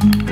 Thank you.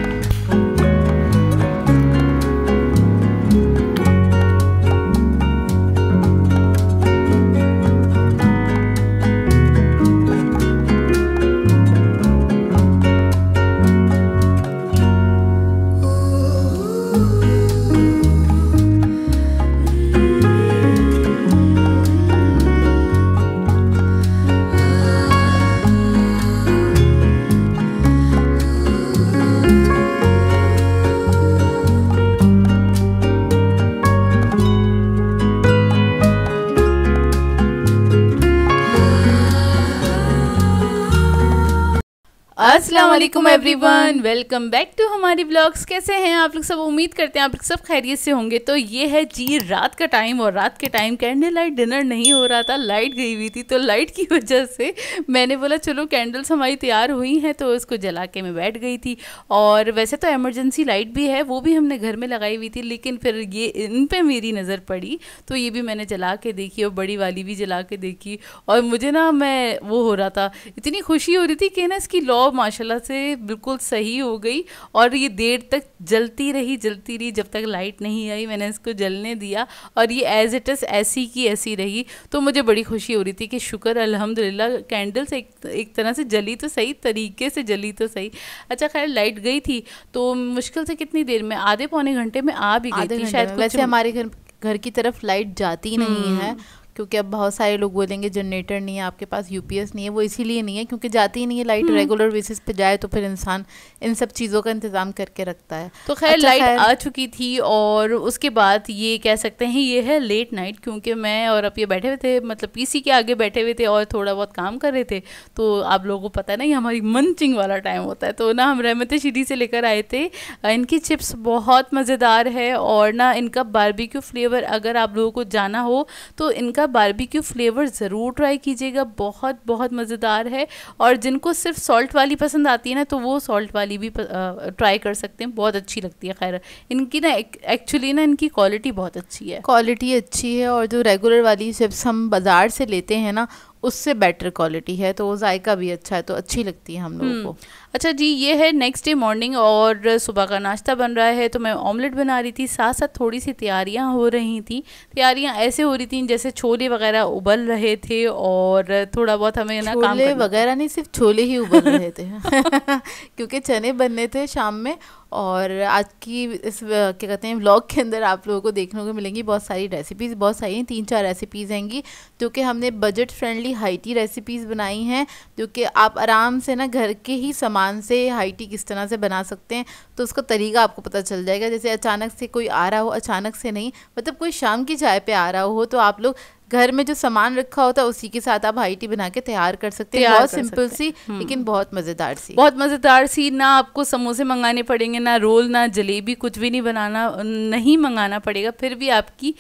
असलम every one welcome back to हमारी vlogs कैसे हैं आप लोग सब उम्मीद करते हैं आप लोग सब खैरियत से होंगे तो ये है जी रात का टाइम और रात के टाइम कैंडल लाइट डिनर नहीं हो रहा था लाइट गई हुई थी तो लाइट की वजह से मैंने बोला चलो कैंडल्स हमारी तैयार हुई हैं तो उसको जला के मैं बैठ गई थी और वैसे तो एमरजेंसी लाइट भी है वो भी हमने घर में लगाई हुई थी लेकिन फिर ये इन पर मेरी नज़र पड़ी तो ये भी मैंने जला के देखी और बड़ी वाली भी जला के देखी और मुझे ना मैं वो हो रहा था इतनी खुशी हो रही थी कि ना इसकी लॉ माशा से बिल्कुल सही हो गई और ये देर तक जलती रही जलती रही जब तक लाइट नहीं आई मैंने इसको जलने दिया और ये एज इट इज़ ऐसी की ऐसी रही तो मुझे बड़ी खुशी हो रही थी कि शुक्र अल्हम्दुलिल्लाह कैंडल्स एक एक तरह से जली तो सही तरीके से जली तो सही अच्छा खैर लाइट गई थी तो मुश्किल से कितनी देर में आधे पौने घंटे में आ भी गई थी शायद वैसे हमारे घर घर की तरफ लाइट जाती नहीं हम्म। है क्योंकि अब बहुत सारे लोग बोलेंगे जनरेटर नहीं है आपके पास यूपीएस नहीं है वो इसीलिए नहीं है क्योंकि जाती ही नहीं है लाइट रेगुलर बेसिस पे जाए तो फिर इंसान इन सब चीज़ों का इंतज़ाम करके रखता है तो खैर अच्छा, लाइट आ चुकी थी और उसके बाद ये कह सकते हैं ये है लेट नाइट क्योंकि मैं और अब ये बैठे हुए थे मतलब पी के आगे बैठे हुए थे और थोड़ा बहुत काम कर रहे थे तो आप लोगों को पता नहीं हमारी मंचिंग वाला टाइम होता है तो ना हम रहमत शीरी से लेकर आए थे इनकी चिप्स बहुत मज़ेदार है और ना इनका बारबेक्यू फ्लेवर अगर आप लोगों को जाना हो तो इनका वाला बारबेक्यू फ्लेवर ज़रूर ट्राई कीजिएगा बहुत बहुत मज़ेदार है और जिनको सिर्फ सॉल्ट वाली पसंद आती है ना तो वो सॉल्ट वाली भी ट्राई कर सकते हैं बहुत अच्छी लगती है खैर इनकी ना एक्चुअली ना इनकी क्वालिटी बहुत अच्छी है क्वालिटी अच्छी है और जो रेगुलर वाली चिप्स हम बाज़ार से लेते हैं ना उससे बेटर क्वालिटी है तो वो जायका भी अच्छा है तो अच्छी लगती है हम लोगों हम्म। को अच्छा जी ये है नेक्स्ट डे मॉर्निंग और सुबह का नाश्ता बन रहा है तो मैं ऑमलेट बना रही थी साथ साथ थोड़ी सी तैयारियां हो रही थी तैयारियां ऐसे हो रही थी जैसे छोले वगैरह उबल रहे थे और थोड़ा बहुत हमें ना काम वगैरह नहीं सिर्फ छोले ही उबल रहे थे क्योंकि चने बनने थे शाम में और आज की इस क्या कहते हैं व्लॉग के अंदर आप लोगों को देखने को मिलेंगी बहुत सारी रेसिपीज़ बहुत सारी तीन चार रेसिपीज़ हैंगी जो कि हमने बजट फ्रेंडली हाइटी रेसिपीज़ बनाई हैं जो कि आप आराम से ना घर के ही सामान से हाइटी किस तरह से बना सकते हैं तो उसका तरीका आपको पता चल जाएगा जैसे अचानक से कोई आ रहा हो अचानक से नहीं मतलब कोई शाम की चाय पर आ रहा हो तो आप लोग घर में जो सामान रखा होता है उसी के साथ आप हाइटी बना के तैयार कर सकते हैं बहुत सिंपल सी हम्म। लेकिन बहुत मज़ेदार सी बहुत मज़ेदार सी ना आपको समोसे मंगाने पड़ेंगे ना रोल ना जलेबी कुछ भी नहीं बनाना नहीं मंगाना पड़ेगा फिर भी आपकी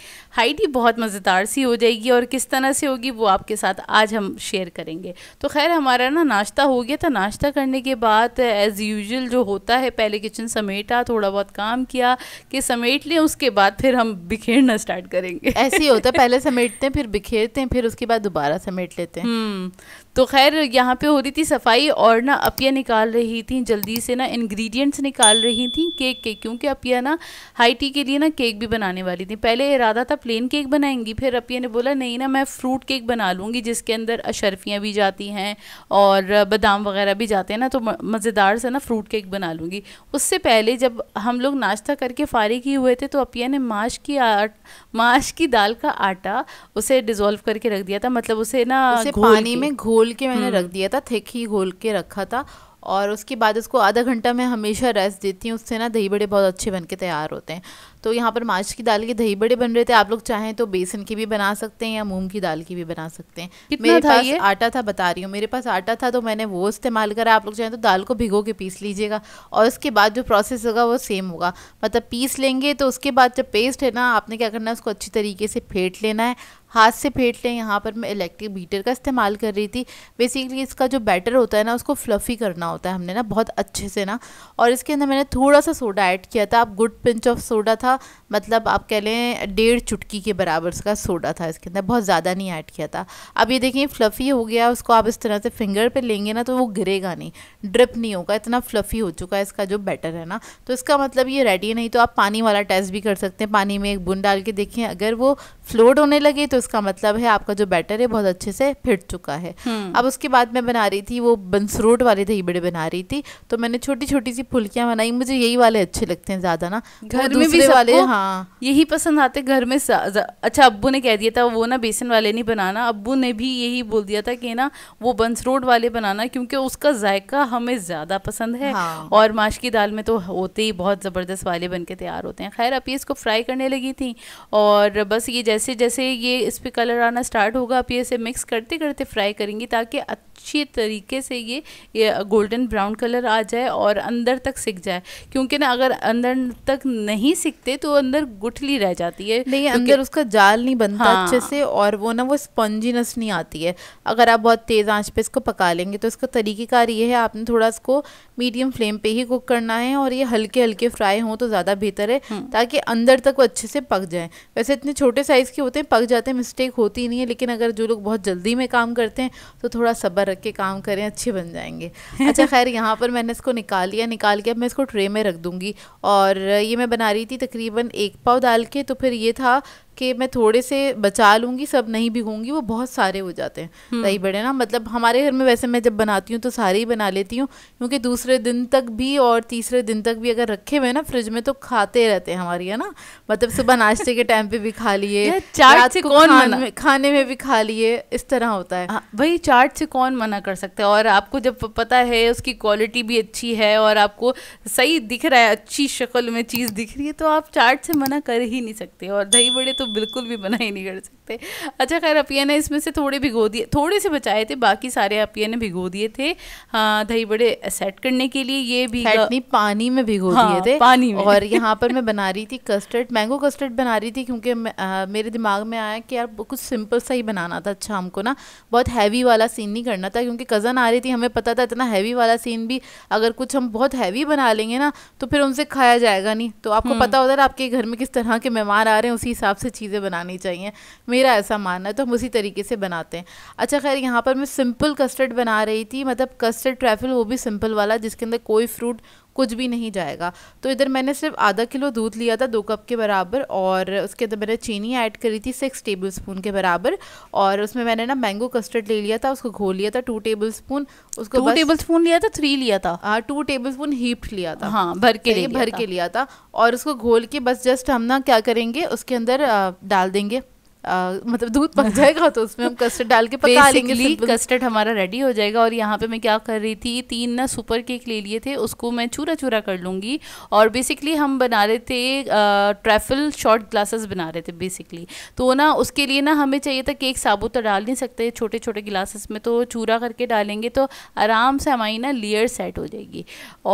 टी बहुत मज़ेदार सी हो जाएगी और किस तरह से होगी वो आपके साथ आज हम शेयर करेंगे तो खैर हमारा ना नाश्ता हो गया था नाश्ता करने के बाद एज़ यूजल जो होता है पहले किचन समेटा थोड़ा बहुत काम किया कि समेट लें उसके बाद फिर हम बिखेरना स्टार्ट करेंगे ऐसे ही होता है पहले समेटते हैं फिर बिखेरते हैं फिर उसके बाद दोबारा समेट लेते हैं हम्म। तो खैर यहाँ पे हो रही थी सफाई और ना अपिया निकाल रही थी जल्दी से ना इंग्रेडिएंट्स निकाल रही थी केक के क्योंकि अपिया ना हाई टी के लिए ना केक भी बनाने वाली थी पहले इरादा था प्लेन केक बनाएंगी फिर अपिया ने बोला नहीं ना मैं फ्रूट केक बना लूँगी जिसके अंदर अशरफियाँ भी जाती हैं और बादाम वगैरह भी जाते हैं ना तो मज़ेदार से ना फ्रूट केक बना लूँगी उससे पहले जब हम लोग नाश्ता करके फारिग ही हुए थे तो अपिया ने माश की माश की दाल का आटा उसे डिज़ोल्व करके रख दिया था मतलब उसे ना पानी में घोल घोल के मैंने रख हम्म। दिया था थिक ही घोल के रखा था और उसके बाद उसको आधा घंटा मैं हमेशा रेस्ट देती हूँ उससे ना दही बड़े बहुत अच्छे बन के तैयार होते हैं तो यहाँ पर माछ की दाल के दही बड़े बन रहे थे आप लोग चाहें तो बेसन के भी बना सकते हैं या मूंग की दाल की भी बना सकते हैं कितना मेरे था पास ये? आटा था बता रही हूँ मेरे पास आटा था तो मैंने वो इस्तेमाल करा आप लोग चाहें तो दाल को भिगो के पीस लीजिएगा और उसके बाद जो प्रोसेस होगा वो सेम होगा मतलब पीस लेंगे तो उसके बाद जब पेस्ट है ना आपने क्या करना है उसको अच्छी तरीके से फेंट लेना है हाथ से फेंट लें यहाँ पर मैं इलेक्ट्रिक बीटर का इस्तेमाल कर रही थी बेसिकली इसका जो बैटर होता है ना उसको फ्लफ़ी करना होता है हमने ना बहुत अच्छे से ना और इसके अंदर मैंने थोड़ा सा सोडा ऐड किया था आप गुड पिंच ऑफ सोडा था मतलब आप कह लें डेढ़ चुटकी के बराबर इसका सोडा था इसके अंदर बहुत ज़्यादा नहीं ऐड किया था अब ये देखिए फ्लफ़ी हो गया उसको आप इस तरह से फिंगर पर लेंगे ना तो वो गिरेगा नहीं ड्रिप नहीं होगा इतना फ्लफ़ी हो चुका है इसका जो बैटर है ना तो इसका मतलब ये रेडी नहीं तो आप पानी वाला टेस्ट भी कर सकते हैं पानी में एक बुन डाल के देखें अगर वो फ्लोट होने लगे तो इसका मतलब है आपका जो बैटर है बहुत अच्छे से फिट चुका है हम्म। अब उसके बाद मैं बना रही थी वो बंसरोट वाले दही बड़े बना रही थी तो मैंने छोटी छोटी सी फुलकियाँ बनाई मुझे यही वाले अच्छे लगते हैं ज़्यादा ना घर में भी वाले हाँ यही पसंद आते घर में अच्छा अब्बू ने कह दिया था वो ना बेसन वाले नहीं बनाना अब्बू ने भी यही बोल दिया था कि ना वो बंसरोट वाले बनाना क्योंकि उसका जायका हमें ज़्यादा पसंद है हाँ। और माश की दाल में तो होते ही बहुत ज़बरदस्त वाले बन के तैयार होते हैं खैर अब ये इसको फ्राई करने लगी थी और बस ये जैसे जैसे ये क्रिस्पी कलर आना स्टार्ट होगा आप ये इसे मिक्स करते करते फ्राई करेंगी ताकि अच्छी तरीके से ये, ये गोल्डन ब्राउन कलर आ जाए और अंदर तक सिक जाए क्योंकि ना अगर अंदर तक नहीं सिकते तो अंदर गुठली रह जाती है नहीं अंदर उसका जाल नहीं बनता हाँ। अच्छे से और वो ना वो स्पंजीनेस नहीं आती है अगर आप बहुत तेज़ आंच पे इसको पका लेंगे तो इसका तरीक़ेकार ये है आपने थोड़ा इसको मीडियम फ्लेम पे ही कुक करना है और ये हल्के हल्के फ्राई हों तो ज़्यादा बेहतर है हम्म। ताकि अंदर तक वो अच्छे से पक जाए वैसे इतने छोटे साइज़ के होते हैं पक जाते हैं मिस्टेक होती नहीं है लेकिन अगर जो लोग बहुत जल्दी में काम करते हैं तो थोड़ा सब्र रख के काम करें अच्छे बन जाएंगे अच्छा खैर यहाँ पर मैंने इसको निकाल लिया निकाल के अब मैं इसको ट्रे में रख दूँगी और ये मैं बना रही थी तकरीबन एक पाव डाल के तो फिर ये था कि मैं थोड़े से बचा लूंगी सब नहीं भिगूंगी वो बहुत सारे हो जाते हैं दही हम्म। बड़े ना मतलब हमारे घर में वैसे मैं जब बनाती हूँ तो सारे ही बना लेती हूँ क्योंकि दूसरे दिन तक भी और तीसरे दिन तक भी अगर रखे हुए ना फ्रिज में तो खाते रहते हैं हमारी है ना मतलब सुबह नाश्ते के टाइम पे भी खा लिए चाट से कौन खाने में भी खा लिए इस तरह होता है वही चाट से कौन मना कर सकता है और आपको जब पता है उसकी क्वालिटी भी अच्छी है और आपको सही दिख रहा है अच्छी शक्ल में चीज़ दिख रही है तो आप चाट से मना कर ही नहीं सकते और दही बड़े तो तो बिल्कुल भी मना ही नहीं कर सकते अच्छा खैर अपिया ने इसमें से थोड़े भिगो दिए थोड़े से बचाए थे बाकी सारे अपिया ने भिगो दिए थे हाँ दही बड़े सेट करने के लिए ये भी नहीं पानी में भिगो हाँ, दिए थे पानी में और यहाँ पर मैं बना रही थी कस्टर्ड मैंगो कस्टर्ड बना रही थी क्योंकि मेरे दिमाग में आया कि यार कुछ सिंपल सा ही बनाना था अच्छा हमको ना बहुत हैवी वाला सीन नहीं करना था क्योंकि कज़न आ रही थी हमें पता था इतना हैवी वाला सीन भी अगर कुछ हम बहुत हैवी बना लेंगे ना तो फिर उनसे खाया जाएगा नहीं तो आपको हम्म। पता होता है आपके घर में किस तरह के मेहमान आ रहे हैं उसी हिसाब से चीज़ें बनानी चाहिए मेरा ऐसा मानना है तो हम उसी तरीके से बनाते हैं अच्छा खैर यहाँ पर मैं सिंपल कस्टर्ड बना रही थी मतलब कस्टर्ड ट्रैफल वो भी सिंपल वाला जिसके अंदर कोई फ्रूट कुछ भी नहीं जाएगा तो इधर मैंने सिर्फ आधा किलो दूध लिया था दो कप के बराबर और उसके अंदर मैंने चीनी ऐड करी थी सिक्स टेबल स्पून के बराबर और उसमें मैंने ना मैंगो कस्टर्ड ले लिया था उसको घोल लिया था टू टेबल स्पून उसको टू टेबल स्पून लिया था थ्री लिया था हाँ टू टेबल स्पून हीप्ड लिया था हाँ भर के लिए भर के लिया था और उसको घोल के बस जस्ट हम ना क्या करेंगे उसके अंदर डाल देंगे मतलब दूध पक जाएगा तो उसमें हम कस्टर्ड डाल के पका लेंगे कस्टर्ड हमारा रेडी हो जाएगा और यहाँ पे मैं क्या कर रही थी तीन ना सुपर केक ले लिए थे उसको मैं चूरा चूरा कर लूँगी और बेसिकली हम बना रहे थे ट्रैफल शॉर्ट ग्लासेस बना रहे थे बेसिकली तो ना उसके लिए ना हमें चाहिए था केक साबुत तो डाल नहीं सकते छोटे छोटे गिलासेस में तो चूरा करके डालेंगे तो आराम से हमारी ना लेयर सेट हो जाएगी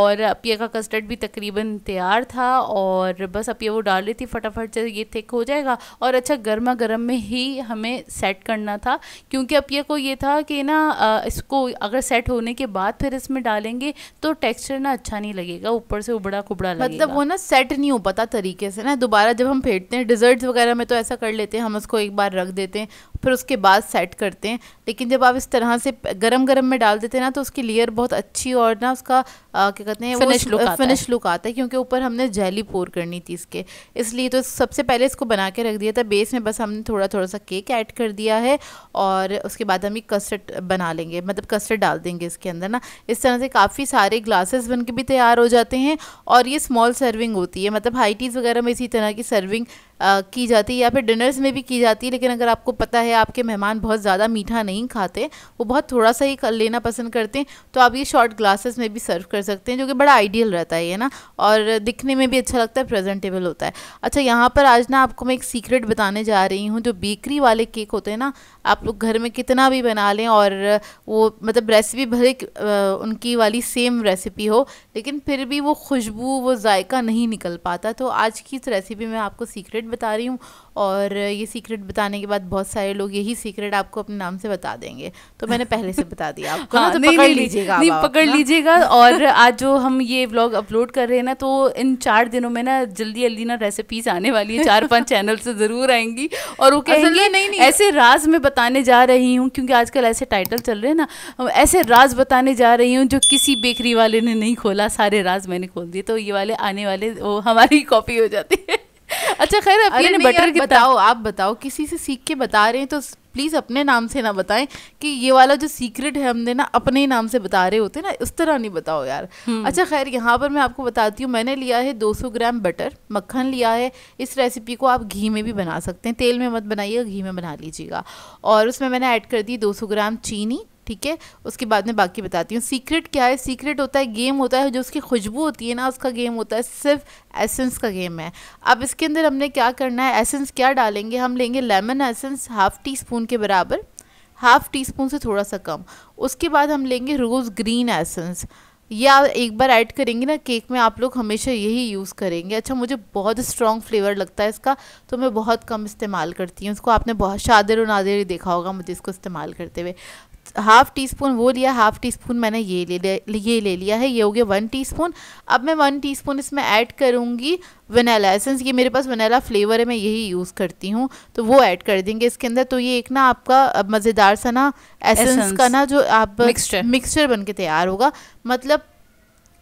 और अपिया का कस्टर्ड भी तकरीबन तैयार था और बस अपिया वो डाल रही थी फटाफट से ये थिक हो जाएगा और अच्छा गर्मा गर्म में ही हमें सेट करना था क्योंकि अब ये को ये था कि ना इसको अगर सेट होने के बाद फिर इसमें डालेंगे तो टेक्सचर ना अच्छा नहीं लगेगा ऊपर से उबड़ा कुबड़ा लगेगा मतलब वो ना सेट नहीं हो पाता तरीके से ना दोबारा जब हम फेंटते हैं डिजर्ट्स वगैरह में तो ऐसा कर लेते हैं हम उसको एक बार रख देते हैं फिर उसके बाद सेट करते हैं लेकिन जब आप इस तरह से गरम गरम में डाल देते हैं ना तो उसकी लेयर बहुत अच्छी और ना उसका क्या कहते हैं फिनिश लुक फिनिश लुक आता है क्योंकि ऊपर हमने जेली पोर करनी थी इसके इसलिए तो सबसे पहले इसको बना के रख दिया था बेस में बस हमने थोड़ा थोड़ा सा केक ऐड कर दिया है और उसके बाद हम एक कस्टर्ड बना लेंगे मतलब कस्टर्ड डाल देंगे इसके अंदर ना इस तरह से काफ़ी सारे ग्लासेस बन के भी तैयार हो जाते हैं और ये स्मॉल सर्विंग होती है मतलब हाइटीज़ वगैरह में इसी तरह की सर्विंग की जाती है या फिर डिनर्स में भी की जाती है लेकिन अगर आपको पता है है आपके मेहमान बहुत ज़्यादा मीठा नहीं खाते वो बहुत थोड़ा सा ही लेना पसंद करते हैं तो आप ये शॉर्ट ग्लासेस में भी सर्व कर सकते हैं जो कि बड़ा आइडियल रहता है ये ना और दिखने में भी अच्छा लगता है प्रेजेंटेबल होता है अच्छा यहाँ पर आज ना आपको मैं एक सीक्रेट बताने जा रही हूँ जो बेकरी वाले केक होते हैं ना आप लोग घर में कितना भी बना लें और वो मतलब रेसिपी भले उनकी वाली सेम रेसिपी हो लेकिन फिर भी वो खुशबू वो जायका नहीं निकल पाता तो आज की इस रेसिपी में आपको सीक्रेट बता रही हूँ और ये सीक्रेट बताने के बाद बहुत सारे लोग यही सीक्रेट आपको अपने नाम से बता देंगे तो मैंने पहले से बता दिया आपको हाँ, तो नहीं, पकड़ लीजिएगा नहीं, नहीं पकड़ लीजिएगा और आज जो हम ये व्लॉग अपलोड कर रहे हैं ना तो इन चार दिनों में ना जल्दी जल्दी ना रेसिपीज आने वाली है चार पांच चैनल से ज़रूर आएंगी और वो कहेंगे नहीं नहीं ऐसे राज में बताने जा रही हूँ क्योंकि आजकल ऐसे टाइटल चल रहे हैं ना ऐसे राज बताने जा रही हूँ जो किसी बेकरी वाले ने नहीं खोला सारे राज मैंने खोल दिए तो ये वाले आने वाले वो हमारी कॉपी हो जाती है अच्छा खैर अब ये बटर बताओ आप बताओ किसी से सीख के बता रहे हैं तो प्लीज़ अपने नाम से ना बताएं कि ये वाला जो सीक्रेट है हमने ना अपने नाम से बता रहे होते ना उस तरह नहीं बताओ यार हम्म। अच्छा खैर यहाँ पर मैं आपको बताती हूँ मैंने लिया है 200 ग्राम बटर मक्खन लिया है इस रेसिपी को आप घी में भी बना सकते हैं तेल में मत बनाइएगा घी में बना लीजिएगा और उसमें मैंने ऐड कर दी दो ग्राम चीनी ठीक है उसके बाद में बाकी बताती हूँ सीक्रेट क्या है सीक्रेट होता है गेम होता है जो उसकी खुशबू होती है ना उसका गेम होता है सिर्फ एसेंस का गेम है अब इसके अंदर हमने क्या करना है एसेंस क्या डालेंगे हम लेंगे lemon essence half teaspoon के बराबर हाफ़ टी स्पून से थोड़ा सा कम उसके बाद हम लेंगे रोज़ ग्रीन एसेंस या एक बार ऐड करेंगे ना केक में आप लोग हमेशा यही यूज़ करेंगे अच्छा मुझे बहुत स्ट्रॉन्ग फ्लेवर लगता है इसका तो मैं बहुत कम इस्तेमाल करती हूँ इसको आपने बहुत शादिर नादिर देखा होगा मुझे इसको इस्तेमाल करते हुए हाफ़ टी स्पून वो लिया हाफ़ टी स्पून मैंने ये ले ये ले लिया है ये हो गया वन टी स्पून अब मैं वन टी स्पून इसमें ऐड करूँगी वनीला एसेंस ये मेरे पास वनीला फ्लेवर है मैं यही यूज़ करती हूँ तो वो ऐड कर देंगे इसके अंदर तो ये एक ना आपका मज़ेदार सा ना एसेंस का ना जो आप मिक्सचर मिक्सचर बन के तैयार होगा मतलब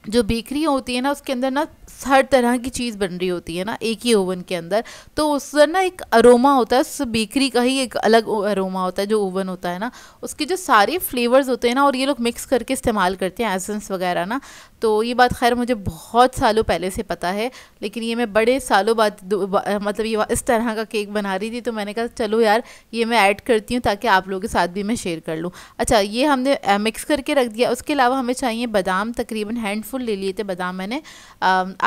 जो बेकरी होती है ना उसके अंदर ना हर तरह की चीज़ बन रही होती है ना एक ही ओवन के अंदर तो उससे ना एक अरोमा होता है उस बेकरी का ही एक अलग अरोमा होता है जो ओवन होता है ना उसके जो सारे फ्लेवर्स होते हैं ना और ये लोग मिक्स करके इस्तेमाल करते हैं एसेंस वगैरह ना तो ये बात खैर मुझे बहुत सालों पहले से पता है लेकिन ये मैं बड़े सालों बाद मतलब ये इस तरह का केक बना रही थी तो मैंने कहा चलो यार ये मैं ऐड करती हूँ ताकि आप लोगों के साथ भी मैं शेयर कर लूँ अच्छा ये हमने मिक्स करके रख दिया उसके अलावा हमें चाहिए बादाम तकरीबन हैंडफुल ले लिए थे बादाम मैंने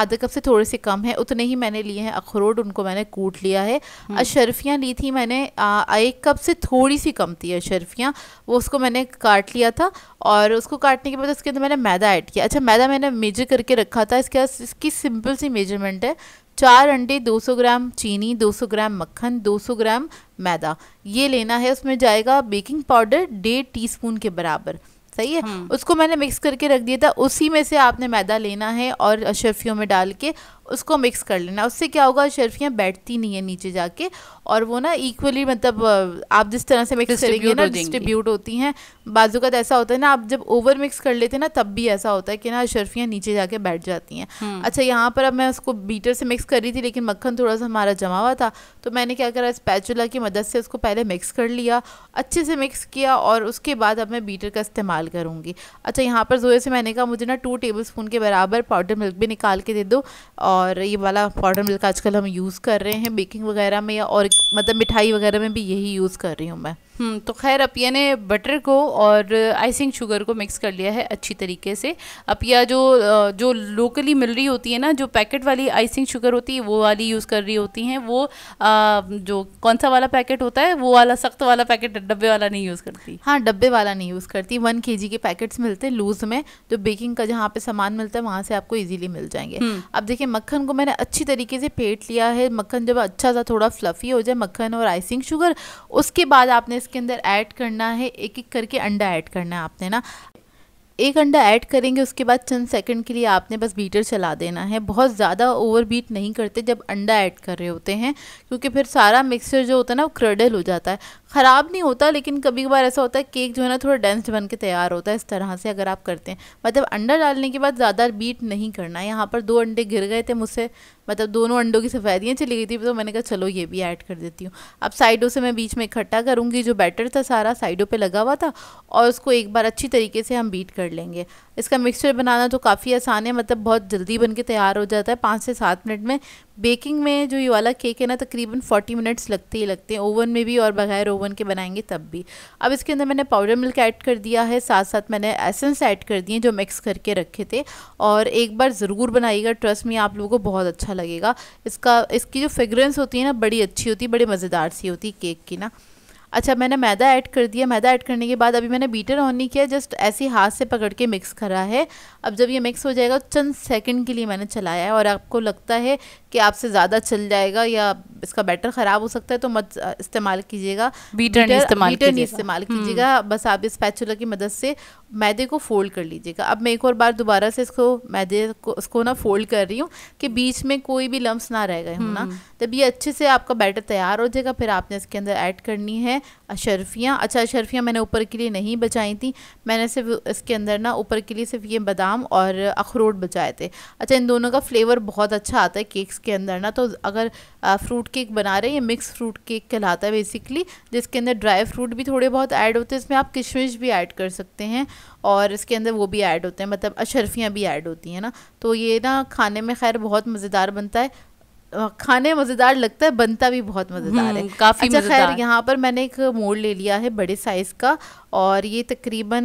आधे कप से थोड़े से कम है उतने ही मैंने लिए हैं अखरोट उनको मैंने कूट लिया है हम्म। अशरफियाँ ली थी मैंने आ, एक कप से थोड़ी सी कम थी अशरफियाँ वो उसको मैंने काट लिया था और उसको काटने के बाद उसके अंदर मैंने मैदा ऐड किया अच्छा मैदा मैंने मेजर करके रखा था इसके इसकी सिंपल सी मेजरमेंट है चार अंडे 200 ग्राम चीनी 200 ग्राम मक्खन 200 ग्राम मैदा ये लेना है उसमें जाएगा बेकिंग पाउडर डेढ़ टीस्पून के बराबर सही है हम्म। उसको मैंने मिक्स करके रख दिया था उसी में से आपने मैदा लेना है और अशरफियों में डाल के उसको मिक्स कर लेना उससे क्या होगा शर्फियाँ बैठती नहीं है नीचे जाके और वो ना इक्वली मतलब आप जिस तरह से मिक्स करेंगे ना डिस्ट्रीब्यूट होती हैं बाजू का तो ऐसा होता है ना आप जब ओवर मिक्स कर लेते हैं ना तब भी ऐसा होता है कि ना शर्फियाँ नीचे जाके बैठ जाती हैं हम्म। अच्छा यहाँ पर अब मैं उसको बीटर से मिक्स कर रही थी लेकिन मक्खन थोड़ा सा हमारा जमा हुआ था तो मैंने क्या करा स्पैचुला की मदद से उसको पहले मिक्स कर लिया अच्छे से मिक्स किया और उसके बाद अब मैं बीटर का इस्तेमाल करूँगी अच्छा यहाँ पर जोए से मैंने कहा मुझे ना टू टेबल के बराबर पाउडर मिल्क भी निकाल के दे दो और और ये वाला पाउडर मिल्क आजकल हम यूज़ कर रहे हैं बेकिंग वगैरह में या और मतलब मिठाई वगैरह में भी यही यूज़ कर रही हूँ मैं हम्म, तो खैर अपिया ने बटर को और आइसिंग शुगर को मिक्स कर लिया है अच्छी तरीके से अपिया जो जो लोकली मिल रही होती है ना जो पैकेट वाली आइसिंग शुगर होती है वो वाली यूज़ कर रही होती हैं वो आ, जो कौन सा वाला पैकेट होता है वो वाला सख्त वाला पैकेट डब्बे वाला नहीं यूज़ करती हाँ डब्बे वाला नहीं यूज़ करती वन के के पैकेट्स मिलते हैं लूज़ में जो बेकिंग का जहाँ पर सामान मिलता है वहाँ से आपको ईजिली मिल जाएंगे हम्म। अब देखिए मक्खन को मैंने अच्छी तरीके से फेंट लिया है मक्खन जब अच्छा सा थोड़ा फ्लफ़ी हो जाए मक्खन और आइसिंग शुगर उसके बाद आपने इसके अंदर ऐड करना है एक एक करके अंडा ऐड करना है आपने ना एक अंडा ऐड करेंगे उसके बाद चंद सेकंड के लिए आपने बस बीटर चला देना है बहुत ज़्यादा ओवर बीट नहीं करते जब अंडा ऐड कर रहे होते हैं क्योंकि फिर सारा मिक्सचर जो होता है ना वो क्रडल हो जाता है ख़राब नहीं होता लेकिन कभी कभार ऐसा होता है केक जो है ना थोड़ा डेंस बन के तैयार होता है इस तरह से अगर आप करते हैं मतलब अंडा डालने के बाद ज़्यादा बीट नहीं करना है यहाँ पर दो अंडे गिर गए थे मुझसे मतलब दोनों अंडों की सफ़ेदियाँ चली गई थी तो मैंने कहा चलो ये भी ऐड कर देती हूँ अब साइडों से मैं बीच में इकट्ठा करूँगी जो बैटर था सारा साइडों पर लगा हुआ था और उसको एक बार अच्छी तरीके से हम बीट कर लेंगे इसका मिक्सचर बनाना तो काफ़ी आसान है मतलब बहुत जल्दी बन के तैयार हो जाता है पाँच से सात मिनट में बेकिंग में जो ये वाला केक है ना तकरीबन फोर्टी मिनट्स लगते ही लगते हैं ओवन में भी और बगैर ओवन भगोन के बनाएंगे तब भी अब इसके अंदर मैंने पाउडर मिल्क ऐड कर दिया है साथ साथ मैंने एसेंस ऐड कर दिए जो मिक्स करके रखे थे और एक बार ज़रूर बनाइएगा ट्रस्ट में आप लोगों को बहुत अच्छा लगेगा इसका इसकी जो फ्रेगरेंस होती है ना बड़ी अच्छी होती है बड़ी मज़ेदार सी होती है केक की ना अच्छा मैंने मैदा ऐड कर दिया मैदा ऐड करने के बाद अभी मैंने बीटर ऑन नहीं किया जस्ट ऐसे हाथ से पकड़ के मिक्स करा है अब जब ये मिक्स हो जाएगा चंद सेकंड के लिए मैंने चलाया है और आपको लगता है कि आपसे ज़्यादा चल जाएगा या इसका बैटर ख़राब हो सकता है तो मत इस्तेमाल कीजिएगा बीटर बीटर नहीं इस्तेमाल हम्म। कीजिएगा बस आप इस पैचुला की मदद से मैदे को फोल्ड कर लीजिएगा अब मैं एक और बार दोबारा से इसको मैदे को उसको ना फोल्ड कर रही हूँ कि बीच में कोई भी लम्ब ना रह गए हो ना तब हम्म। ये अच्छे से आपका बैटर तैयार हो जाएगा फिर आपने इसके अंदर ऐड करनी है अशरफियाँ अच्छा अशरफियाँ मैंने ऊपर के लिए नहीं बचाई थी मैंने सिर्फ इसके अंदर ना ऊपर के लिए सिर्फ ये बादाम और अखरोट बचाए थे अच्छा इन दोनों का फ्लेवर बहुत अच्छा आता है केक्स के अंदर ना तो अगर फ्रूट केक बना रहे हैं ये मिक्स फ्रूट केक कहलाता है बेसिकली जिसके अंदर ड्राई फ्रूट भी थोड़े बहुत ऐड होते हैं इसमें आप किशमिश भी ऐड कर सकते हैं और इसके अंदर वो भी ऐड होते हैं मतलब अशरफियाँ भी ऐड होती हैं ना तो ये ना खाने में खैर बहुत मज़ेदार बनता है खाने मज़ेदार लगता है बनता भी बहुत मज़ेदार है हम्म, काफ़ी अच्छा खैर यहाँ पर मैंने एक मोड़ ले लिया है बड़े साइज़ का और ये तकरीबन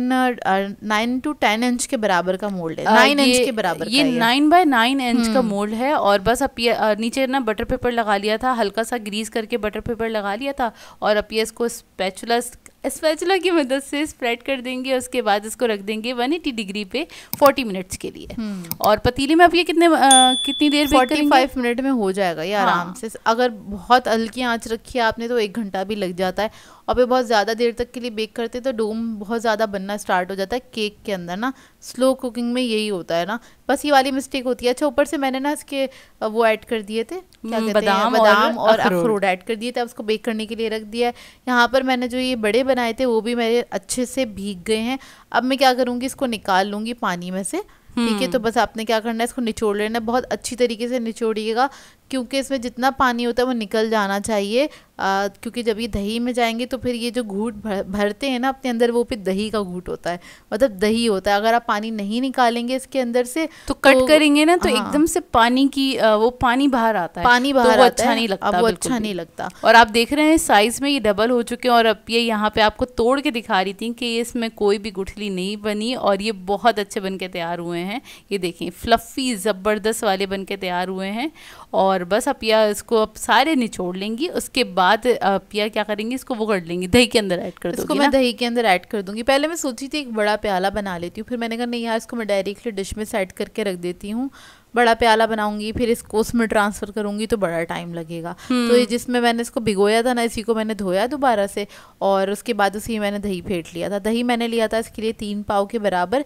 नाइन टू टेन इंच के बराबर का मोल्ड है नाइन इंच के बराबर ये नाइन बाय नाइन इंच का हम्म। मोल्ड है और बस अब ये नीचे ना बटर पेपर लगा लिया था हल्का सा ग्रीस करके बटर पेपर लगा लिया था और अब ये इसको स्पेचुलस स्पैचुला की मदद से स्प्रेड कर देंगे उसके बाद इसको रख देंगे 180 डिग्री पे 40 मिनट्स के लिए हम्म। और पतीले में आप ये कितने आ, कितनी देर फोर्टी फाइव मिनट में हो जाएगा ये आराम हाँ। से अगर बहुत हल्की आंच रखी है आपने तो एक घंटा भी लग जाता है और फिर बहुत ज़्यादा देर तक के लिए बेक करते तो डोम बहुत ज़्यादा बनना स्टार्ट हो जाता है केक के अंदर ना स्लो कुकिंग में यही होता है ना बस ये वाली मिस्टेक होती है अच्छा ऊपर से मैंने ना इसके वो ऐड कर दिए थे बादाम हम्म, बादाम और, और अखरोट ऐड कर दिए थे उसको बेक करने के लिए रख दिया है यहाँ पर मैंने जो ये बड़े बनाए थे वो भी मेरे अच्छे से भीग गए हैं अब मैं क्या करूँगी इसको निकाल लूँगी पानी में से ठीक है हम्म। तो बस आपने क्या करना है इसको निचोड़ लेना बहुत अच्छी तरीके से निचोड़िएगा क्योंकि इसमें जितना पानी होता है वो निकल जाना चाहिए आ, क्योंकि जब ये दही में जाएंगे तो फिर ये जो घूट भर, भरते हैं ना अपने अंदर वो फिर दही का घूट होता है मतलब दही होता है अगर आप पानी नहीं निकालेंगे इसके अंदर से तो कट तो, करेंगे ना तो हाँ, एकदम से पानी की वो पानी बाहर आता है पानी बाहर तो वो अच्छा नहीं लगता अब वो अच्छा नहीं लगता और आप देख रहे हैं साइज में ये डबल हो चुके हैं और अब ये यहाँ पे आपको तोड़ के दिखा रही थी कि इसमें कोई भी गुठली नहीं बनी और ये बहुत अच्छे बन के तैयार हुए हैं ये देखें फ्लफ़ी ज़बरदस्त वाले बन के तैयार हुए हैं और बस अपिया इसको अब सारे निचोड़ लेंगी उसके बाद अपिया क्या करेंगी इसको वो कर लेंगी दही के अंदर ऐड कर इसको मैं दही के अंदर ऐड कर दूंगी पहले मैं सोची थी एक बड़ा प्याला बना लेती हूँ फिर मैंने कहा नहीं यार इसको मैं डायरेक्टली डिश में सेट करके रख देती हूँ बड़ा प्याला बनाऊंगी फिर इसको उसमें ट्रांसफ़र करूंगी तो बड़ा टाइम लगेगा तो ये हम्म। जिसमें मैंने इसको भिगोया था ना इसी को मैंने धोया दोबारा से और उसके बाद उसी मैंने दही फेंट लिया था दही मैंने लिया था इसके लिए तीन पाव के बराबर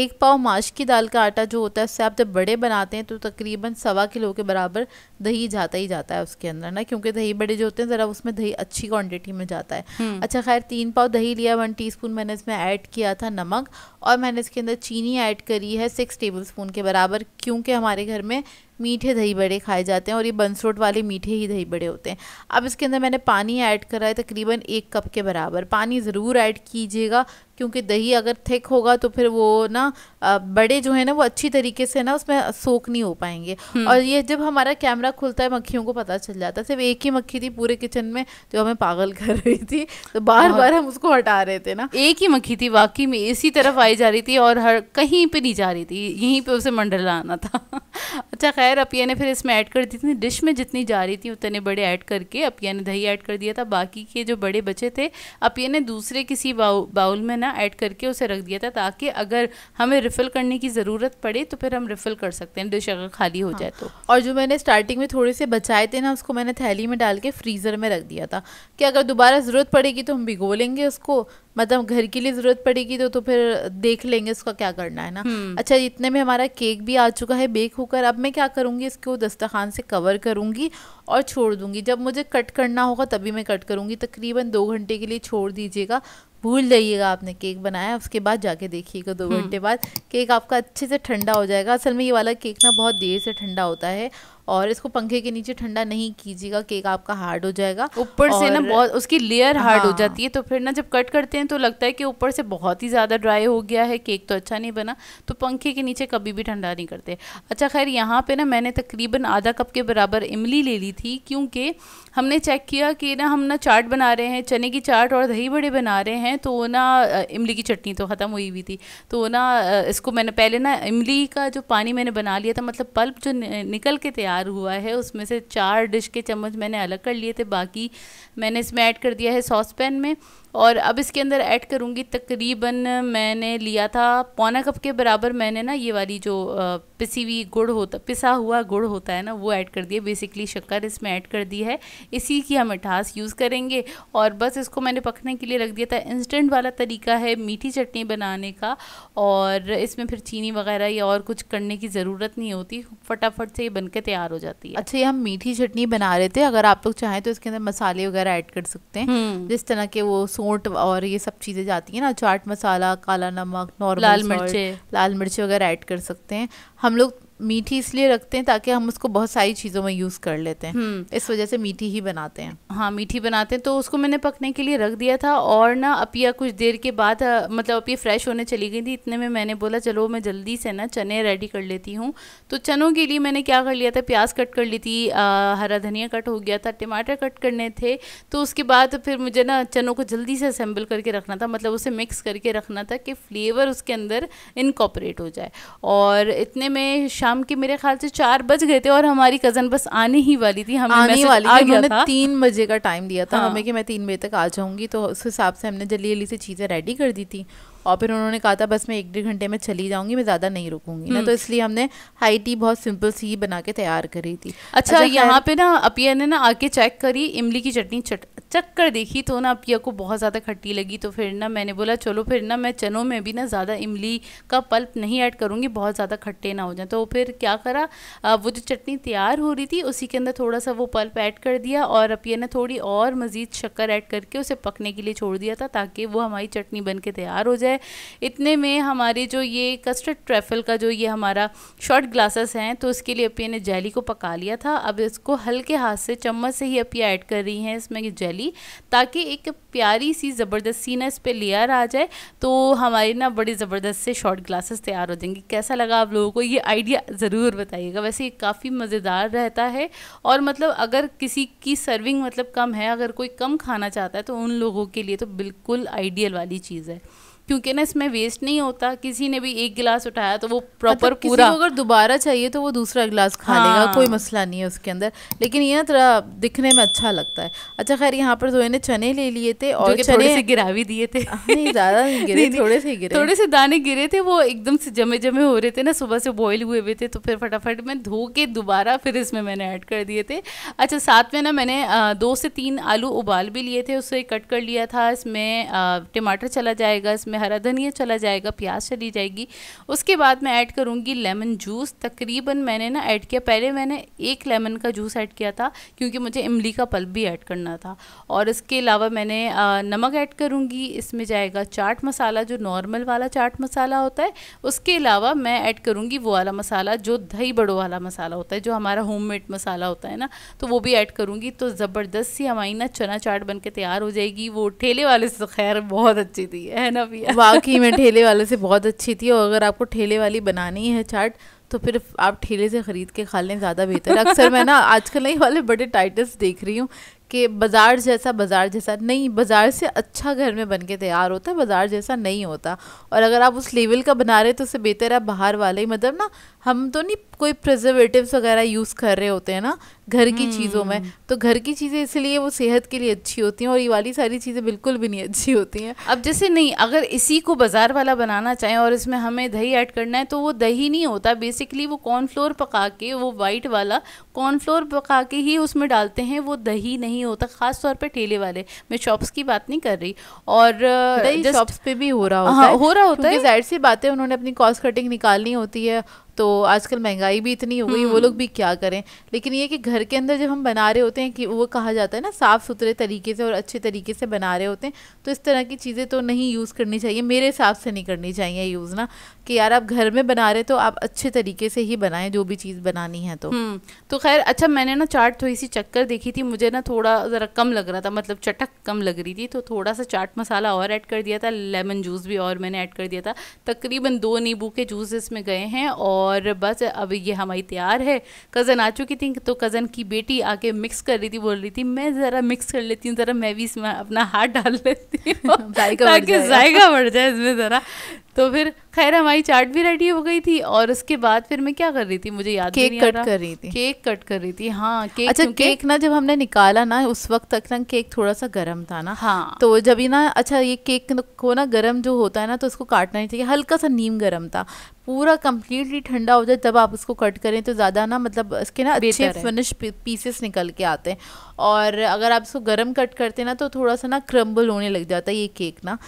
एक पाव माश की दाल का आटा जो होता है उससे आप जब बड़े बनाते हैं तो तकरीबन सवा किलो के बराबर दही जाता ही जाता है उसके अंदर ना क्योंकि दही बड़े जो होते हैं ज़रा उसमें दही अच्छी क्वांटिटी में जाता है हम्म। अच्छा खैर तीन पाव दही लिया वन टीस्पून मैंने इसमें ऐड किया था नमक और मैंने इसके अंदर चीनी ऐड करी है सिक्स टेबल स्पून के बराबर क्योंकि हमारे घर में मीठे दही बड़े खाए जाते हैं और ये बंसरोट वाले मीठे ही दही बड़े होते हैं अब इसके अंदर मैंने पानी ऐड करा है तकरीबन एक कप के बराबर पानी ज़रूर ऐड कीजिएगा क्योंकि दही अगर थिक होगा तो फिर वो ना बड़े जो है ना वो अच्छी तरीके से ना उसमें सोख नहीं हो पाएंगे हम्म। और ये जब हमारा कैमरा खुलता है मक्खियों को पता चल जाता है सिर्फ एक ही मक्खी थी पूरे किचन में जो हमें पागल कर रही थी तो बार बार हम उसको हटा रहे थे ना एक ही मक्खी थी वाकई में इसी तरफ आई जा रही थी और हर कहीं पर नहीं जा रही थी यहीं पर उसे मंडला आना था अच्छा खैर अपिया ने फिर इसमें ऐड कर दी थी डिश में जितनी जा रही थी उतने बड़े ऐड करके अपिया ने दही ऐड कर दिया था बाकी के जो बड़े बचे थे अपिया ने दूसरे किसी बाउल में ना ऐड करके उसे रख दिया था ताकि अगर हमें रिफ़िल करने की ज़रूरत पड़े तो फिर हम रिफ़िल कर सकते हैं डिश अगर खाली हो हाँ। जाए तो और जो मैंने स्टार्टिंग में थोड़े से बचाए थे ना उसको मैंने थैली में डाल के फ्रीज़र में रख दिया था कि अगर दोबारा ज़रूरत पड़ेगी तो हम भिगो लेंगे उसको मतलब घर के लिए ज़रूरत पड़ेगी तो तो फिर देख लेंगे उसका क्या करना है ना हम्म। अच्छा इतने में हमारा केक भी आ चुका है बेक होकर अब मैं क्या करूँगी इसको दस्तखान से कवर करूँगी और छोड़ दूँगी जब मुझे कट करना होगा तभी मैं कट करूँगी तकरीबन दो घंटे के लिए छोड़ दीजिएगा भूल जाइएगा आपने केक बनाया उसके बाद जाके देखिएगा दो हम्म। घंटे बाद केक आपका अच्छे से ठंडा हो जाएगा असल में ये वाला केक ना बहुत देर से ठंडा होता है और इसको पंखे के नीचे ठंडा नहीं कीजिएगा केक आपका हार्ड हो जाएगा ऊपर से ना बहुत उसकी लेयर हार्ड हाँ। हो जाती है तो फिर ना जब कट करते हैं तो लगता है कि ऊपर से बहुत ही ज़्यादा ड्राई हो गया है केक तो अच्छा नहीं बना तो पंखे के नीचे कभी भी ठंडा नहीं करते अच्छा खैर यहाँ पर ना मैंने तकरीबन आधा कप के बराबर इमली ले ली थी क्योंकि हमने चेक किया कि ना हम ना चाट बना रहे हैं चने की चाट और दही बड़े बना रहे हैं तो ना इमली की चटनी तो ख़त्म हुई हुई थी तो ना इसको मैंने पहले ना इमली का जो पानी मैंने बना लिया था मतलब पल्प जो निकल के तैयार तैयार हुआ है उसमें से चार डिश के चम्मच मैंने अलग कर लिए थे बाकी मैंने इसमें ऐड कर दिया है सॉस पैन में और अब इसके अंदर ऐड करूँगी तकरीबन मैंने लिया था पौना कप के बराबर मैंने ना ये वाली जो पिसी हुई गुड़ होता पिसा हुआ गुड़ होता है ना वो ऐड कर दिया बेसिकली शक्कर इसमें ऐड कर दी है इसी की हम मिठास यूज़ करेंगे और बस इसको मैंने पकने के लिए रख दिया था इंस्टेंट वाला तरीका है मीठी चटनी बनाने का और इसमें फिर चीनी वगैरह या और कुछ करने की ज़रूरत नहीं होती फटाफट से ये बन तैयार हो जाती है अच्छा ये हम मीठी चटनी बना रहे थे अगर आप लोग चाहें तो इसके अंदर मसाले वगैरह ऐड कर सकते हैं हम्म। जिस तरह के वो सोंठ और ये सब चीज़ें जाती हैं ना चाट मसाला काला नमक नॉर्मल लाल मिर्च लाल मिर्ची वगैरह ऐड कर सकते हैं हम लोग मीठी इसलिए रखते हैं ताकि हम उसको बहुत सारी चीज़ों में यूज़ कर लेते हैं हम्म। इस वजह से मीठी ही बनाते हैं हाँ मीठी बनाते हैं तो उसको मैंने पकने के लिए रख दिया था और ना अपिया कुछ देर के बाद मतलब अपिया फ्रेश होने चली गई थी इतने में मैंने बोला चलो मैं जल्दी से ना चने रेडी कर लेती हूँ तो चनों के लिए मैंने क्या कर लिया था प्याज कट कर ली थी हरा धनिया कट हो गया था टमाटर कट करने थे तो उसके बाद फिर मुझे ना चनों को जल्दी से असेंबल करके रखना था मतलब उसे मिक्स करके रखना था कि फ्लेवर उसके अंदर इनकॉपरेट हो जाए और इतने में शाम शाम के मेरे ख्याल से चार बज गए थे और हमारी कजन बस आने ही वाली थी हमें आने वाली आ गया था तीन बजे का टाइम दिया था हाँ। हमें कि मैं तीन बजे तक आ जाऊंगी तो उस हिसाब से हमने जल्दी जल्दी से चीज़ें रेडी कर दी थी और फिर उन्होंने कहा था बस मैं एक डेढ़ घंटे में चली जाऊंगी मैं ज़्यादा नहीं रुकूंगी ना हम्म। तो इसलिए हमने हाई टी बहुत सिंपल सी ही बना के तैयार करी थी अच्छा, अच्छा यहाँ पे ना अपिया ने ना आके चेक करी इमली की चटनी चट चक्कर देखी तो ना अपिया को बहुत ज़्यादा खट्टी लगी तो फिर ना मैंने बोला चलो फिर ना मैं चनों में भी ना ज़्यादा इमली का पल्प नहीं ऐड करूँगी बहुत ज़्यादा खट्टे ना हो जाए तो फिर क्या करा आ, वो जो चटनी तैयार हो रही थी उसी के अंदर थोड़ा सा वो पल्प ऐड कर दिया और अपिया ने थोड़ी और मज़ीद शक्कर ऐड करके उसे पकने के लिए छोड़ दिया था ताकि वो हमारी चटनी बन के तैयार हो जाए है इतने में हमारे जो ये कस्टर्ड ट्रैफल का जो ये हमारा शॉर्ट ग्लासेस हैं तो उसके लिए अपिया ने जैली को पका लिया था अब इसको हल्के हाथ से चम्मच से ही अपिया ऐड कर रही हैं इसमें जैली ताकि एक प्यारी सी ज़बरदस्त ना इस पर लेयर आ जाए तो हमारी ना बड़ी ज़बरदस्त से शॉर्ट ग्लासेस तैयार हो जाएंगे कैसा लगा आप लोगों को ये आइडिया ज़रूर बताइएगा वैसे ये काफ़ी मज़ेदार रहता है और मतलब अगर किसी की सर्विंग मतलब कम है अगर कोई कम खाना चाहता है तो उन लोगों के लिए तो बिल्कुल आइडियल वाली चीज़ है क्योंकि ना इसमें वेस्ट नहीं होता किसी ने भी एक गिलास उठाया तो वो प्रॉपर मतलब पूरा अगर दोबारा चाहिए तो वो दूसरा गिलास खा हाँ। लेगा कोई मसला नहीं है उसके अंदर लेकिन ये ना थोड़ा दिखने में अच्छा लगता है अच्छा खैर यहाँ पर जोए तो ने चने ले लिए थे और चने से गिरा भी दिए थे हाँ, ज्यादा नहीं गिरे थोड़े से गिरे थोड़े से दाने गिरे थे वो एकदम से जमे जमे हो रहे थे ना सुबह से बॉयल हुए हुए थे तो फिर फटाफट में धो के दोबारा फिर इसमें मैंने ऐड कर दिए थे अच्छा साथ में ना मैंने दो से तीन आलू उबाल भी लिए थे उसे कट कर लिया था इसमें टमाटर चला जाएगा इसमें इसमें हरा धनिया चला जाएगा प्याज चली जाएगी उसके बाद मैं ऐड करूँगी लेमन जूस तकरीबन मैंने ना ऐड किया पहले मैंने एक लेमन का जूस ऐड किया था क्योंकि मुझे इमली का पल्प भी ऐड करना था और इसके अलावा मैंने नमक ऐड करूँगी इसमें जाएगा चाट मसाला जो नॉर्मल वाला चाट मसाला होता है उसके अलावा मैं ऐड करूँगी वो वाला मसाला जो दही बड़ो वाला मसाला होता है जो हमारा होम मसाला होता है ना तो वो भी ऐड करूँगी तो ज़बरदस्त सी हमारी ना चना चाट बन तैयार हो जाएगी वो ठेले वाले से तो खैर बहुत अच्छी थी है ना भी दिया वाकई में ठेले वाले से बहुत अच्छी थी और अगर आपको ठेले वाली बनानी है चाट तो फिर आप ठेले से ख़रीद के खा लें ज़्यादा बेहतर अक्सर मैं ना आजकल नहीं वाले बड़े टाइटल्स देख रही हूँ कि बाज़ार जैसा बाज़ार जैसा नहीं बाज़ार से अच्छा घर में बन के तैयार होता है बाज़ार जैसा नहीं होता और अगर आप उस लेवल का बना रहे तो उससे बेहतर आप बाहर वाले ही मतलब ना हम तो नहीं कोई प्रिजर्वेटिव्स वगैरह यूज़ कर रहे होते हैं ना घर की हम्म। चीज़ों में तो घर की चीज़ें इसलिए वो सेहत के लिए अच्छी होती हैं और ये वाली सारी चीज़ें बिल्कुल भी नहीं अच्छी होती हैं अब जैसे नहीं अगर इसी को बाज़ार वाला बनाना चाहें और इसमें हमें दही ऐड करना है तो वो दही नहीं होता बेसिकली वो कॉर्नफ्लोर पका के वो वाइट वाला कॉर्नफ्लोर पका के ही उसमें डालते हैं वो दही नहीं होता ख़ास तौर पर ठेले वाले मैं शॉप्स की बात नहीं कर रही और दही शॉप्स पे भी हो रहा हाँ, होता है हो रहा होता है जाहिर सी बातें उन्होंने अपनी कॉस्ट कटिंग निकालनी होती है तो आजकल महंगाई भी इतनी हो गई वो लोग भी क्या करें लेकिन ये कि घर के अंदर जब हम बना रहे होते हैं कि वो कहा जाता है ना साफ़ सुथरे तरीके से और अच्छे तरीके से बना रहे होते हैं तो इस तरह की चीज़ें तो नहीं यूज़ करनी चाहिए मेरे हिसाब से नहीं करनी चाहिए यूज़ ना कि यार आप घर में बना रहे तो आप अच्छे तरीके से ही बनाएं जो भी चीज़ बनानी है तो हम्म, तो खैर अच्छा मैंने ना चाट थोड़ी सी चक्कर देखी थी मुझे ना थोड़ा ज़रा कम लग रहा था मतलब चटक कम लग रही थी तो थोड़ा सा चाट मसाला और ऐड कर दिया था लेमन जूस भी और मैंने ऐड कर दिया था तकरीबन दो नींबू के जूस इसमें गए हैं और और बस अब ये हमारी तैयार है कज़न आ चुकी थी तो कज़न की बेटी आके मिक्स कर रही थी बोल रही थी मैं ज़रा मिक्स कर लेती हूँ ज़रा मैं भी इसमें अपना हाथ डाल लेती हूँ ताकि जायका बढ़ जाए इसमें ज़रा तो फिर खैर हमारी चाट भी रेडी हो गई थी और उसके बाद फिर मैं क्या कर रही थी मुझे याद केक कट कर रही थी केक कट कर रही थी हाँ केक अच्छा केक ना जब हमने निकाला ना उस वक्त तक ना केक थोड़ा सा गर्म था ना हाँ तो जब ही ना अच्छा ये केक को ना गर्म जो होता है ना तो उसको काटना नहीं चाहिए हल्का सा नीम गर्म था पूरा कम्प्लीटली ठंडा हो जाए जब आप उसको कट करें तो ज़्यादा ना मतलब इसके ना अच्छे फिनिश पीसेस निकल के आते हैं और अगर आप इसको गर्म कट करते ना तो थोड़ा सा ना क्रम्बल होने लग जाता है ये केक ना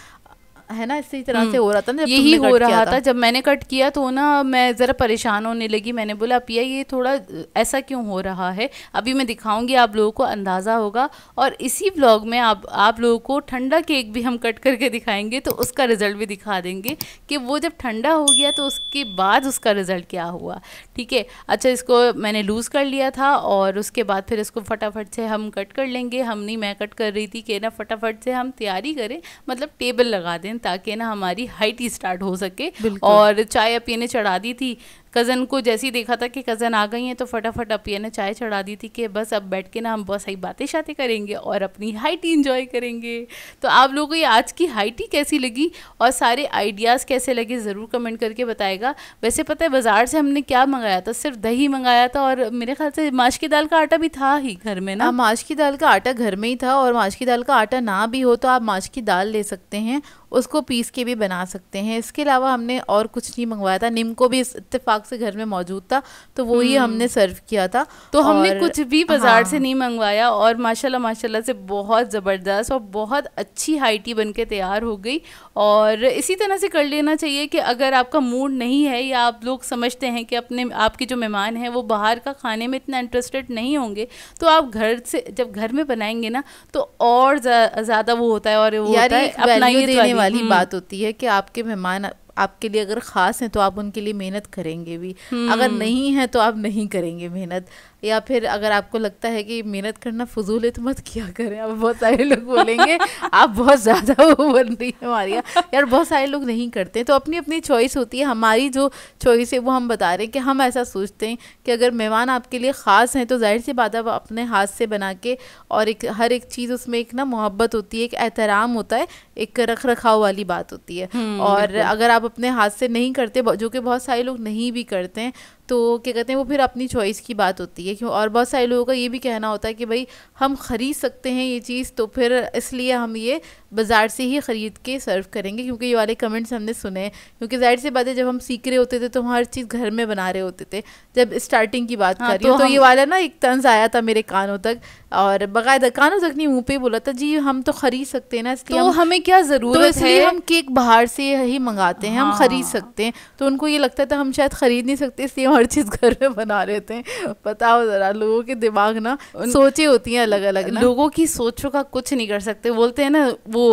है ना इसी तरह से हम्म। हो रहा था ना यही हो रहा था।, था जब मैंने कट किया तो ना मैं ज़रा परेशान होने लगी मैंने बोला पिया ये थोड़ा ऐसा क्यों हो रहा है अभी मैं दिखाऊंगी आप लोगों को अंदाज़ा होगा और इसी ब्लॉग में आप आप लोगों को ठंडा केक भी हम कट करके दिखाएंगे तो उसका रिज़ल्ट भी दिखा देंगे कि वो जब ठंडा हो गया तो उसके बाद उसका रिज़ल्ट क्या हुआ ठीक है अच्छा इसको मैंने लूज़ कर लिया था और उसके बाद फिर इसको फटाफट से हम कट कर लेंगे हम नहीं मैं कट कर रही थी कि ना फटाफट से हम तैयारी करें मतलब टेबल लगा दें ताकि ना हमारी हाइट स्टार्ट हो सके और चाय अपी ने चढ़ा दी थी कज़न को जैसे ही देखा था कि कज़न आ गई हैं तो फटाफट अपिया ने चाय चढ़ा दी थी कि बस अब बैठ के ना हम बहुत सारी बातें शातें करेंगे और अपनी हाइट इंजॉय करेंगे तो आप लोगों को ये आज की हाइट ही कैसी लगी और सारे आइडियाज़ कैसे लगे ज़रूर कमेंट करके बताएगा वैसे पता है बाज़ार से हमने क्या मंगाया था सिर्फ दही मंगाया था और मेरे ख्याल से माश की दाल का आटा भी था ही घर में ना हाँ, माश की दाल का आटा घर में ही था और माश की दाल का आटा ना भी हो तो आप माश की दाल ले सकते हैं उसको पीस के भी बना सकते हैं इसके अलावा हमने और कुछ नहीं मंगवाया था निम को भी इस इतफाक से घर में मौजूद था तो वो ही हम्म। हमने सर्व किया था तो हमने कुछ भी बाजार हाँ। से नहीं मंगवाया और माशाल्लाह माशाल्लाह से बहुत ज़बरदस्त और बहुत अच्छी हाइटी बन के तैयार हो गई और इसी तरह से कर लेना चाहिए कि अगर आपका मूड नहीं है या आप लोग समझते हैं कि अपने आपके जो मेहमान हैं वो बाहर का खाने में इतना इंटरेस्टेड नहीं होंगे तो आप घर से जब घर में बनाएंगे ना तो और ज़्यादा वो होता है और वो यार होता है अपना तो देने वाली हम्म। बात होती है कि आपके मेहमान आपके लिए अगर ख़ास हैं तो आप उनके लिए मेहनत करेंगे भी हम्म। अगर नहीं है तो आप नहीं करेंगे मेहनत या फिर अगर आपको लगता है कि मेहनत करना फजूल है तो मत क्या करें आप बहुत सारे लोग बोलेंगे आप बहुत ज़्यादा वो बन रही है हमारी यार बहुत सारे लोग नहीं करते तो अपनी अपनी चॉइस होती है हमारी जो चॉइस है वो हम बता रहे हैं कि हम ऐसा सोचते हैं कि अगर मेहमान आपके लिए ख़ास हैं तो जाहिर सी बात आप अपने हाथ से बना के और एक हर एक चीज़ उसमें एक ना मोहब्बत होती है एक एहतराम होता है एक रख रखाव वाली बात होती है हम्म, और अगर आप अपने हाथ से नहीं करते जो कि बहुत सारे लोग नहीं भी करते हैं तो क्या कहते हैं वो फिर अपनी चॉइस की बात होती है क्यों और बहुत सारे लोगों का ये भी कहना होता है कि भाई हम ख़रीद सकते हैं ये चीज़ तो फिर इसलिए हम ये बाज़ार से ही ख़रीद के सर्व करेंगे क्योंकि ये वाले कमेंट्स हमने सुने हैं क्योंकि जाहिर सी बात है जब हम सीख रहे होते थे तो हम हर चीज़ घर में बना रहे होते थे जब स्टार्टिंग की बात हाँ, कर रही तो, तो ये वाला ना एक तंज आया था मेरे कानों तक और बाकायदा कानों तक नहीं मुँह पे बोला था जी हम तो ख़रीद सकते हैं ना इसलिए तो हमें क्या ज़रूरत तो है इसलिए हम केक बाहर से ही मंगाते हैं हम ख़रीद हाँ। सकते हैं तो उनको ये लगता था हम शायद ख़रीद नहीं सकते इसलिए हर चीज़ घर में बना रहे थे बताओ ज़रा लोगों के दिमाग ना सोचें होती हैं अलग अलग लोगों की सोचों का कुछ नहीं कर सकते बोलते हैं ना वो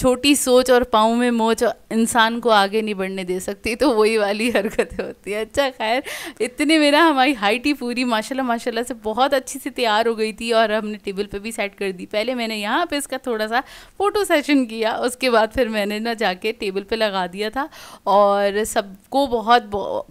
छोटी सोच और पाँव में मोच इंसान को आगे नहीं बढ़ने दे सकती तो वही वाली हरकतें होती है अच्छा खैर इतनी मेरा हमारी हाइट ही पूरी माशाल्लाह माशाल्लाह से बहुत अच्छी से तैयार हो गई थी और हमने टेबल पे भी सेट कर दी पहले मैंने यहाँ पे इसका थोड़ा सा फ़ोटो सेशन किया उसके बाद फिर मैंने ना जाके टेबल पे लगा दिया था और सबको बहुत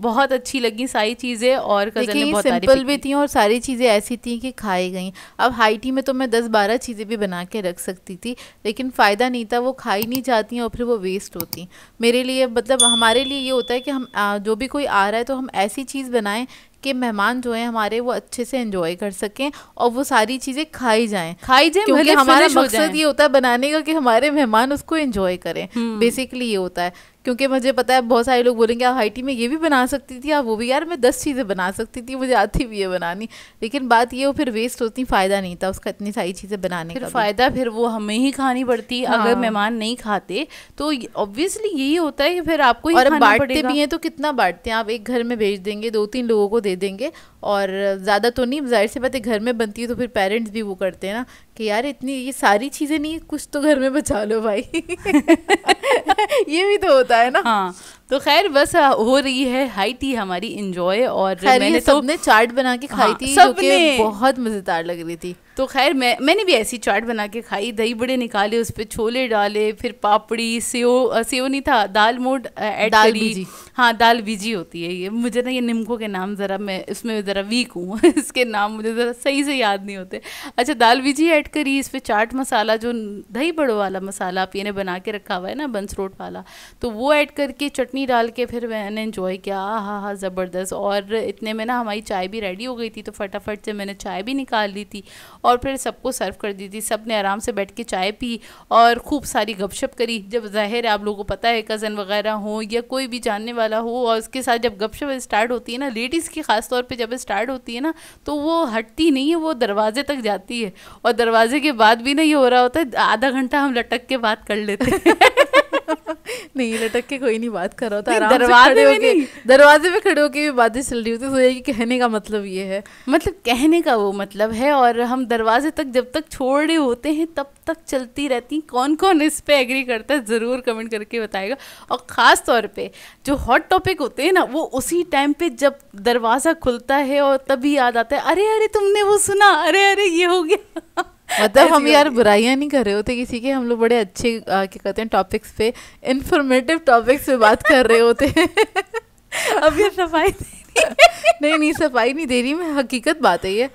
बहुत अच्छी लगी सारी चीज़ें और कज़न ने बहुत सिंपल भी थी और सारी चीज़ें ऐसी थी कि खाई गई अब हाई टी में तो मैं दस बारह चीज़ें भी बना के रख सकती थी लेकिन फ़ायदा नहीं था वो खाई नहीं जाती और फिर वो वेस्ट होती मेरे लिए मतलब हमारे लिए ये होता है कि हम जो भी कोई आ रहा है तो हम ऐसी चीज़ बनाएं कि मेहमान जो है हमारे वो अच्छे से एंजॉय कर सकें और वो सारी चीज़ें खाई जाएं खाई जाएं क्योंकि हमारा मकसद ये होता है बनाने का कि हमारे मेहमान उसको एंजॉय करें बेसिकली हम्म। ये होता है क्योंकि मुझे पता है बहुत सारे लोग बोलेंगे आप हाइटी में ये भी बना सकती थी आप वो भी यार मैं दस चीज़ें बना सकती थी मुझे आती भी है बनानी लेकिन बात ये हो फिर वेस्ट होती फ़ायदा नहीं था उसका इतनी सारी चीज़ें बनाने फिर का फ़ायदा फिर वो हमें ही खानी पड़ती हाँ। अगर मेहमान नहीं खाते तो ऑब्वियसली यही होता है कि फिर आपको और बांटते भी हैं तो कितना बांटते हैं आप एक घर में भेज देंगे दो तीन लोगों को दे देंगे और ज़्यादा तो नहीं जाहिर सी बात है घर में बनती है तो फिर पेरेंट्स भी वो करते हैं ना कि यार इतनी ये सारी चीज़ें नहीं कुछ तो घर में बचा लो भाई ये भी तो होता है ना हाँ तो खैर बस हाँ, हो रही है हाई टी हमारी इंजॉय और मैंने तो सबने चाट बना के खाई हाँ, थी सबने बहुत मज़ेदार लग रही थी तो खैर मैं मैंने भी ऐसी चाट बना के खाई दही बड़े निकाले उस पर छोले डाले फिर पापड़ी सेव सेव नहीं था दाल मोड ऐड दाल करी हाँ दाल बीजी होती है ये मुझे ना ये निम्को के नाम ज़रा मैं इसमें ज़रा वीक हूँ इसके नाम मुझे ज़रा सही से याद नहीं होते अच्छा दाल बीजी ऐड करी इस पर चाट मसाला जो दही बड़ो वाला मसाला आप ये बना के रखा हुआ है ना बंस रोट वाला तो वो ऐड करके चटनी चटनी डाल के फिर मैंने इन्जॉय किया हाँ हाँ ज़बरदस्त और इतने में ना हमारी चाय भी रेडी हो गई थी तो फटाफट से मैंने चाय भी निकाल ली थी और फिर सबको सर्व कर दी थी सब ने आराम से बैठ के चाय पी और खूब सारी गपशप करी जब ज़ाहिर है आप लोगों को पता है कज़न वगैरह हो या कोई भी जानने वाला हो और उसके साथ जब गपशप स्टार्ट होती है ना लेडीज़ की ख़ास तौर पर जब स्टार्ट होती है ना तो वो हटती नहीं है वो दरवाजे तक जाती है और दरवाजे के बाद भी ना ये हो रहा होता है आधा घंटा हम लटक के बात कर लेते हैं नहीं लटक के कोई नहीं बात कर रहा था दरवाजे में नहीं दरवाजे में खड़े होके भी बातें चल रही होती सोचा कि कहने का मतलब ये है मतलब कहने का वो मतलब है और हम दरवाजे तक जब तक छोड़ रहे होते हैं तब तक चलती रहती कौन कौन इस पर एग्री करता है ज़रूर कमेंट करके बताएगा और ख़ास तौर पर जो हॉट टॉपिक होते हैं ना वो उसी टाइम पे जब दरवाज़ा खुलता है और तभी याद आता है अरे अरे तुमने वो सुना अरे अरे ये हो गया मतलब हम यार बुराइयां नहीं कर रहे होते किसी के हम लोग बड़े अच्छे क्या कहते हैं टॉपिक्स पे इंफॉर्मेटिव टॉपिक्स पे बात कर रहे होते हैं अब ये सफाई नहीं नहीं सफाई नहीं दे रही मैं हकीकत बात है ये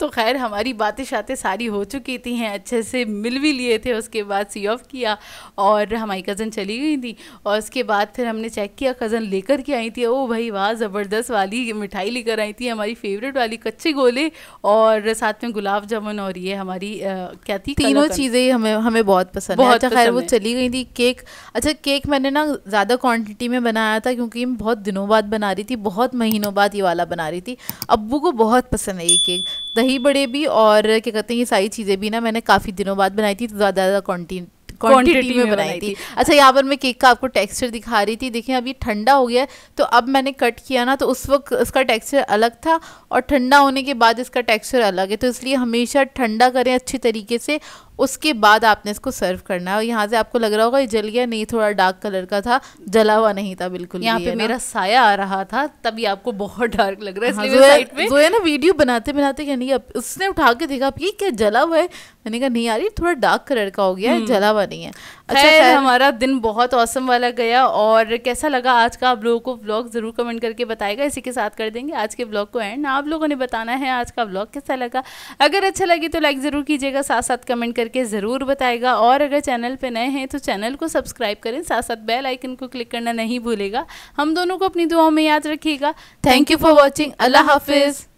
तो खैर हमारी बातें शातें सारी हो चुकी थी हैं अच्छे से मिल भी लिए थे उसके बाद सी ऑफ किया और हमारी कज़न चली गई थी और उसके बाद फिर हमने चेक किया कज़न लेकर के आई थी ओ भाई वाह ज़बरदस्त वाली मिठाई लेकर आई थी हमारी फेवरेट वाली कच्चे गोले और साथ में गुलाब जामुन और ये हमारी आ, क्या थी तीनों चीज़ें हमें हमें बहुत पसंद बहुत अच्छा खैर वो चली गई थी केक अच्छा केक मैंने ना ज़्यादा क्वान्टिटी में बनाया था क्योंकि बहुत दिनों बाद बना रही थी बहुत महीनों बाद ये वाला बना रही थी अबू को बहुत पसंद है ये केक दही बड़े भी और क्या कहते हैं ये सारी चीज़ें भी ना मैंने काफ़ी दिनों बाद बनाई थी ज़्यादा ज़्यादा क्वान्टिटी क्वांटिटी में, बनाई थी अच्छा यहाँ पर मैं केक का आपको टेक्सचर दिखा रही थी देखिए अभी ठंडा हो गया है तो अब मैंने कट किया ना तो उस वक्त इसका टेक्सचर अलग था और ठंडा होने के बाद इसका टेक्सचर अलग है तो इसलिए हमेशा ठंडा करें अच्छी तरीके से उसके बाद आपने इसको सर्व करना है और यहाँ से आपको लग रहा होगा ये जल गया नहीं थोड़ा डार्क कलर का था जला हुआ नहीं था बिल्कुल यहाँ पे मेरा साया आ रहा था तभी आपको बहुत डार्क लग रहा है हाँ, जो है ना वीडियो बनाते बनाते कहने की उसने उठा के देखा आप ये क्या जला हुआ है मैंने कहा नहीं आ रही थोड़ा डार्क कलर का हो गया है हम्म। जला हुआ नहीं है अच्छा खैर हमारा दिन बहुत औसम वाला गया और कैसा लगा आज का आप लोगों को ब्लॉग ज़रूर कमेंट करके बताएगा इसी के साथ कर देंगे आज के ब्लॉग को एंड आप लोगों ने बताना है आज का ब्लॉग कैसा लगा अगर अच्छा लगे तो लाइक ज़रूर कीजिएगा साथ साथ कमेंट कर करके ज़रूर बताएगा और अगर चैनल पर नए हैं तो चैनल को सब्सक्राइब करें साथ साथ बेल आइकन को क्लिक करना नहीं भूलेगा हम दोनों को अपनी दुआओं में याद रखिएगा थैंक यू फॉर वॉचिंग अल्लाह हाफिज़